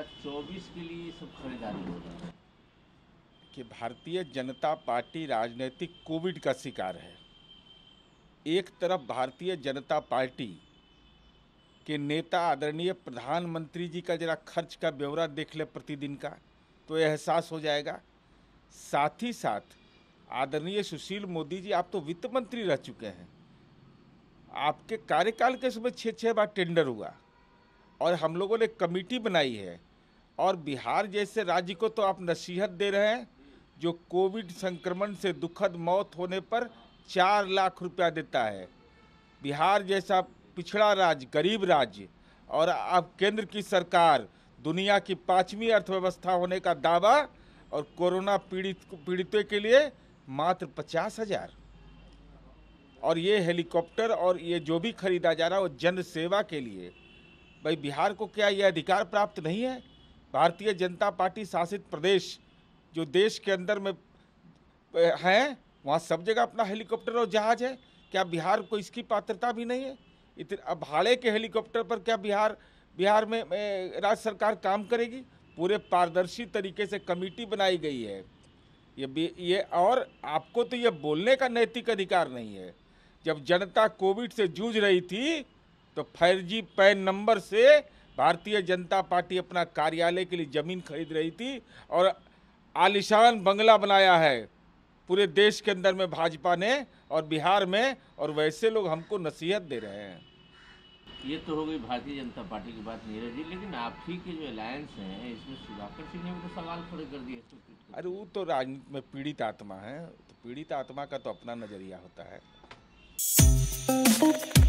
2024 के लिए सब खरीदारी है कि भारतीय जनता पार्टी राजनीतिक कोविड का शिकार है एक तरफ भारतीय जनता पार्टी के नेता आदरणीय प्रधानमंत्री जी का जरा खर्च का ब्यौरा देख ले प्रतिदिन का तो एहसास हो जाएगा साथ ही साथ आदरणीय सुशील मोदी जी आप तो वित्त मंत्री रह चुके हैं आपके कार्यकाल के समय छः छः बार टेंडर हुआ और हम लोगों ने कमेटी बनाई है और बिहार जैसे राज्य को तो आप नसीहत दे रहे हैं जो कोविड संक्रमण से दुखद मौत होने पर चार लाख रुपया देता है बिहार जैसा पिछड़ा राज्य गरीब राज्य और अब केंद्र की सरकार दुनिया की पाँचवीं अर्थव्यवस्था होने का दावा और कोरोना पीड़ित पीड़ितों के लिए मात्र पचास हजार और ये हेलीकॉप्टर और ये जो भी खरीदा जा रहा है वो जन सेवा के लिए भाई बिहार को क्या यह अधिकार प्राप्त नहीं है भारतीय जनता पार्टी शासित प्रदेश जो देश के अंदर में हैं वहाँ सब जगह अपना हेलीकॉप्टर और जहाज़ है क्या बिहार को इसकी पात्रता भी नहीं है इतने अब भाड़े के हेलीकॉप्टर पर क्या बिहार बिहार में राज्य सरकार काम करेगी पूरे पारदर्शी तरीके से कमेटी बनाई गई है ये ये और आपको तो ये बोलने का नैतिक अधिकार नहीं है जब जनता कोविड से जूझ रही थी तो फर्जी पैन नंबर से भारतीय जनता पार्टी अपना कार्यालय के लिए ज़मीन खरीद रही थी और आलिशान बंगला बनाया है पूरे देश के अंदर में भाजपा ने और बिहार में और वैसे लोग हमको नसीहत दे रहे हैं ये तो हो गई भारतीय जनता पार्टी की बात नीरज जी लेकिन आप ही के जो अलायंस हैं इसमें सुधाकर सिंह ने उनको तो सवाल खड़े कर दिए अरे वो तो राजनीति में पीड़ित आत्मा है तो पीड़ित आत्मा का तो अपना नज़रिया होता है